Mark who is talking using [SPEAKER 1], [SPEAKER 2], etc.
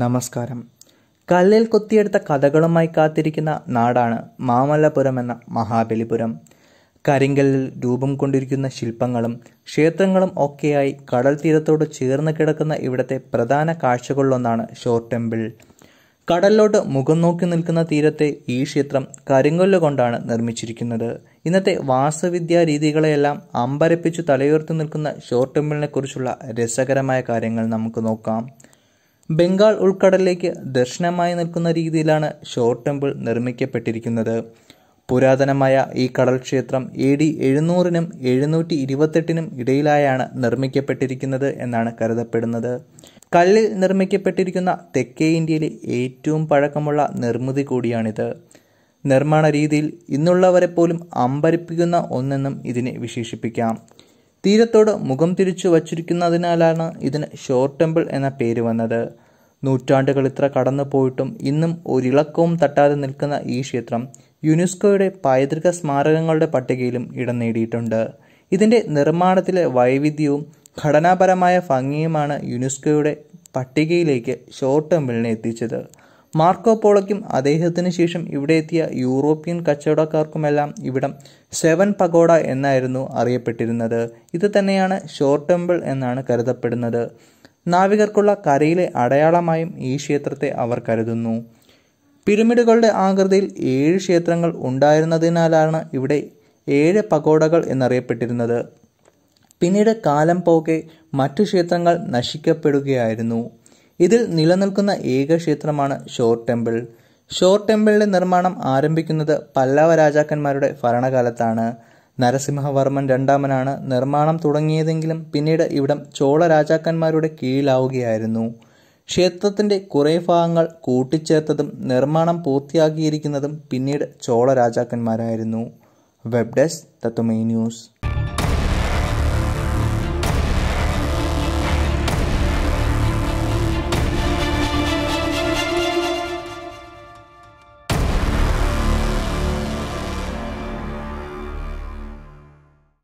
[SPEAKER 1] നമസ്കാരം കല്ലിൽ കൊത്തിയെടുത്ത കഥകളുമായി കാത്തിരിക്കുന്ന നാടാണ് മാമല്ലപുരം എന്ന മഹാബലിപുരം കരിങ്കല്ലിൽ രൂപം കൊണ്ടിരിക്കുന്ന ശില്പങ്ങളും ക്ഷേത്രങ്ങളും ഒക്കെയായി കടൽ തീരത്തോട് ചേർന്ന് കിടക്കുന്ന ഇവിടത്തെ പ്രധാന കാഴ്ചകളിലൊന്നാണ് ഷോർ ടെമ്പിൾ കടലിലോട്ട് മുഖം നോക്കി നിൽക്കുന്ന തീരത്തെ ഈ ക്ഷേത്രം കരിങ്കല്ല് കൊണ്ടാണ് നിർമ്മിച്ചിരിക്കുന്നത് ഇന്നത്തെ വാസ്തുവിദ്യാ രീതികളെയെല്ലാം അമ്പരപ്പിച്ചു തലയുയർത്തി നിൽക്കുന്ന ഷോർ കുറിച്ചുള്ള രസകരമായ കാര്യങ്ങൾ നമുക്ക് നോക്കാം ബംഗാൾ ഉൾക്കടലിലേക്ക് ദർശനമായി നിൽക്കുന്ന രീതിയിലാണ് ഷോർ ടെമ്പിൾ നിർമ്മിക്കപ്പെട്ടിരിക്കുന്നത് പുരാതനമായ ഈ കടൽ ക്ഷേത്രം എ ഡി എഴുന്നൂറിനും എഴുന്നൂറ്റി ഇരുപത്തെട്ടിനും ഇടയിലായാണ് നിർമ്മിക്കപ്പെട്ടിരിക്കുന്നത് എന്നാണ് കരുതപ്പെടുന്നത് കല്ലിൽ നിർമ്മിക്കപ്പെട്ടിരിക്കുന്ന തെക്കേ ഇന്ത്യയിലെ ഏറ്റവും പഴക്കമുള്ള നിർമ്മിതി കൂടിയാണിത് നിർമ്മാണ രീതിയിൽ ഇന്നുള്ളവരെ പോലും അമ്പരിപ്പിക്കുന്ന ഒന്നെന്നും ഇതിനെ വിശേഷിപ്പിക്കാം തീരത്തോട് മുഖം തിരിച്ചു വച്ചിരിക്കുന്നതിനാലാണ് ഇതിന് ഷോർ ടെമ്പിൾ എന്ന പേര് വന്നത് നൂറ്റാണ്ടുകൾ ഇത്ര കടന്നു പോയിട്ടും ഇന്നും ഒരിളക്കവും തട്ടാതെ നിൽക്കുന്ന ഈ ക്ഷേത്രം യുനെസ്കോയുടെ പൈതൃക സ്മാരകങ്ങളുടെ പട്ടികയിലും ഇടം നേടിയിട്ടുണ്ട് ഇതിൻ്റെ നിർമ്മാണത്തിലെ വൈവിധ്യവും ഘടനാപരമായ ഭംഗിയുമാണ് യുനെസ്കോയുടെ പട്ടികയിലേക്ക് ഷോർ ടെമ്പിളിനെ എത്തിച്ചത് മാർക്കോ പോളയ്ക്കും അദ്ദേഹത്തിന് ശേഷം ഇവിടെ എത്തിയ യൂറോപ്യൻ കച്ചവടക്കാർക്കുമെല്ലാം ഇവിടം സെവൻ പഗോഡ എന്നായിരുന്നു അറിയപ്പെട്ടിരുന്നത് ഇത് തന്നെയാണ് ഷോർട്ട് ടെമ്പിൾ എന്നാണ് കരുതപ്പെടുന്നത് നാവികർക്കുള്ള കരയിലെ അടയാളമായും ഈ ക്ഷേത്രത്തെ അവർ കരുതുന്നു പിരമിഡുകളുടെ ആകൃതിയിൽ ഏഴ് ക്ഷേത്രങ്ങൾ ഉണ്ടായിരുന്നതിനാലാണ് ഇവിടെ ഏഴ് പകോടകൾ എന്നറിയപ്പെട്ടിരുന്നത് പിന്നീട് കാലം പോകെ മറ്റു ക്ഷേത്രങ്ങൾ നശിക്കപ്പെടുകയായിരുന്നു ഇതിൽ നിലനിൽക്കുന്ന ഏക ക്ഷേത്രമാണ് ഷോർ ടെമ്പിൾ ഷോർ ടെമ്പിളിന്റെ നിർമ്മാണം ആരംഭിക്കുന്നത് പല്ലവ രാജാക്കന്മാരുടെ ഭരണകാലത്താണ് നരസിംഹവർമ്മൻ രണ്ടാമനാണ് നിർമ്മാണം തുടങ്ങിയതെങ്കിലും പിന്നീട് ഇവിടം ചോള രാജാക്കന്മാരുടെ കീഴിലാവുകയായിരുന്നു ക്ഷേത്രത്തിന്റെ കുറേ ഭാഗങ്ങൾ കൂട്ടിച്ചേർത്തതും നിർമ്മാണം പൂർത്തിയാക്കിയിരിക്കുന്നതും പിന്നീട് ചോള രാജാക്കന്മാരായിരുന്നു വെബ് ഡെസ്ക് തത്വമേ ന്യൂസ്